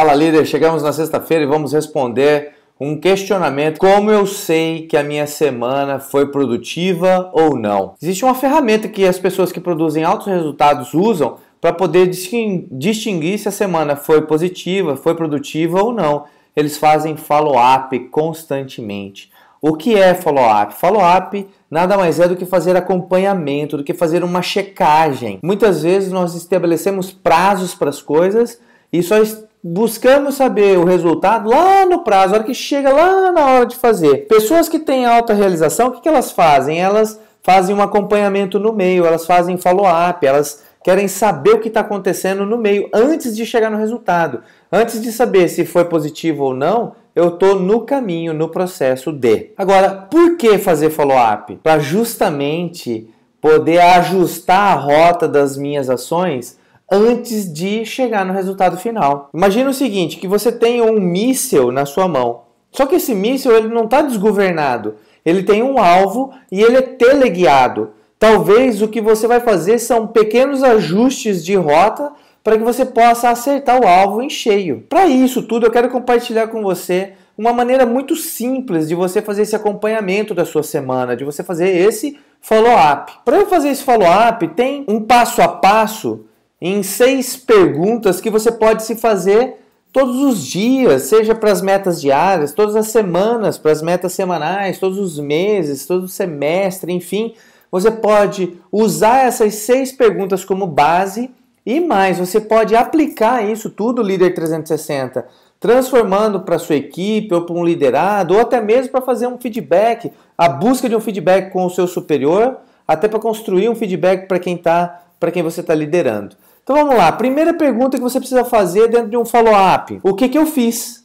Fala líder, chegamos na sexta-feira e vamos responder um questionamento: como eu sei que a minha semana foi produtiva ou não? Existe uma ferramenta que as pessoas que produzem altos resultados usam para poder distinguir se a semana foi positiva, foi produtiva ou não. Eles fazem follow-up constantemente. O que é follow-up? Follow-up nada mais é do que fazer acompanhamento, do que fazer uma checagem. Muitas vezes nós estabelecemos prazos para as coisas e só buscamos saber o resultado lá no prazo, a hora que chega lá na hora de fazer. Pessoas que têm alta realização, o que, que elas fazem? Elas fazem um acompanhamento no meio, elas fazem follow-up, elas querem saber o que está acontecendo no meio antes de chegar no resultado. Antes de saber se foi positivo ou não, eu estou no caminho, no processo de. Agora, por que fazer follow-up? Para justamente poder ajustar a rota das minhas ações antes de chegar no resultado final. Imagina o seguinte, que você tem um míssil na sua mão. Só que esse míssil ele não está desgovernado. Ele tem um alvo e ele é teleguiado. Talvez o que você vai fazer são pequenos ajustes de rota para que você possa acertar o alvo em cheio. Para isso tudo, eu quero compartilhar com você uma maneira muito simples de você fazer esse acompanhamento da sua semana, de você fazer esse follow-up. Para eu fazer esse follow-up, tem um passo a passo em seis perguntas que você pode se fazer todos os dias, seja para as metas diárias, todas as semanas, para as metas semanais, todos os meses, todo semestre, enfim. Você pode usar essas seis perguntas como base e mais, você pode aplicar isso tudo, líder 360, transformando para sua equipe ou para um liderado, ou até mesmo para fazer um feedback, a busca de um feedback com o seu superior, até para construir um feedback para quem está para quem você está liderando. Então vamos lá, primeira pergunta que você precisa fazer dentro de um follow-up: o que, que eu fiz?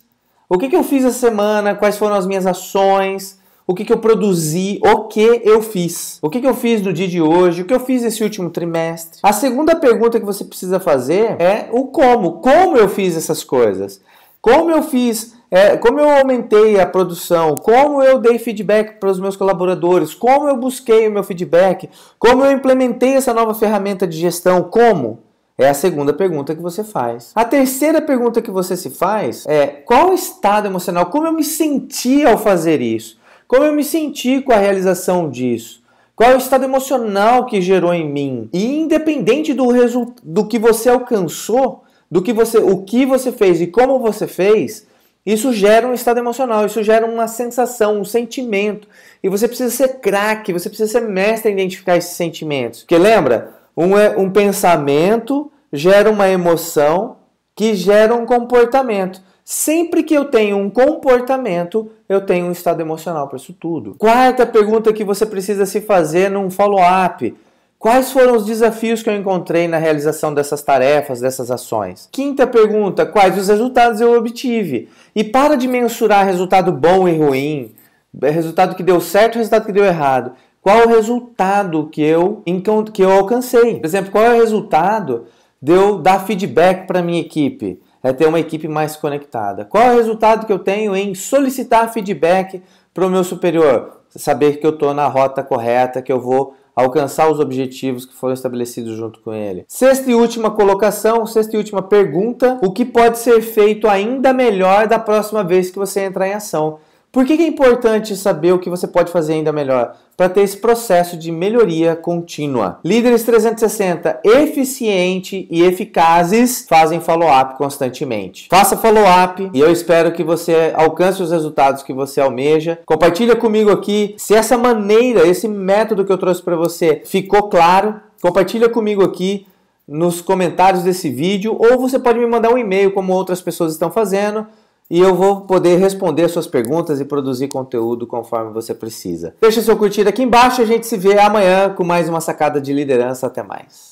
O que, que eu fiz essa semana? Quais foram as minhas ações? O que, que eu produzi? O que eu fiz? O que, que eu fiz no dia de hoje? O que eu fiz esse último trimestre? A segunda pergunta que você precisa fazer é o como. Como eu fiz essas coisas? Como eu fiz é, como eu aumentei a produção, como eu dei feedback para os meus colaboradores, como eu busquei o meu feedback, como eu implementei essa nova ferramenta de gestão, como? É a segunda pergunta que você faz. A terceira pergunta que você se faz é qual o estado emocional, como eu me senti ao fazer isso, como eu me senti com a realização disso. Qual é o estado emocional que gerou em mim? E independente do, do que você alcançou, do que você, o que você fez e como você fez, isso gera um estado emocional, isso gera uma sensação, um sentimento. E você precisa ser craque, você precisa ser mestre em identificar esses sentimentos. Porque lembra? Um, é, um pensamento gera uma emoção que gera um comportamento. Sempre que eu tenho um comportamento, eu tenho um estado emocional para isso tudo. Quarta pergunta que você precisa se fazer num follow-up Quais foram os desafios que eu encontrei na realização dessas tarefas, dessas ações? Quinta pergunta: quais os resultados eu obtive? E para de mensurar resultado bom e ruim, é, resultado que deu certo, resultado que deu errado. Qual o resultado que eu, que eu alcancei? Por exemplo, qual é o resultado de eu dar feedback para minha equipe? é ter uma equipe mais conectada. Qual é o resultado que eu tenho em solicitar feedback para o meu superior? Saber que eu estou na rota correta, que eu vou alcançar os objetivos que foram estabelecidos junto com ele. Sexta e última colocação, sexta e última pergunta: o que pode ser feito ainda melhor da próxima vez que você entrar em ação? Por que é importante saber o que você pode fazer ainda melhor? Para ter esse processo de melhoria contínua. Líderes 360 eficiente e eficazes fazem follow-up constantemente. Faça follow-up e eu espero que você alcance os resultados que você almeja. Compartilha comigo aqui se essa maneira, esse método que eu trouxe para você ficou claro. Compartilha comigo aqui nos comentários desse vídeo ou você pode me mandar um e-mail como outras pessoas estão fazendo e eu vou poder responder suas perguntas e produzir conteúdo conforme você precisa. Deixa seu curtir aqui embaixo, a gente se vê amanhã com mais uma sacada de liderança. Até mais.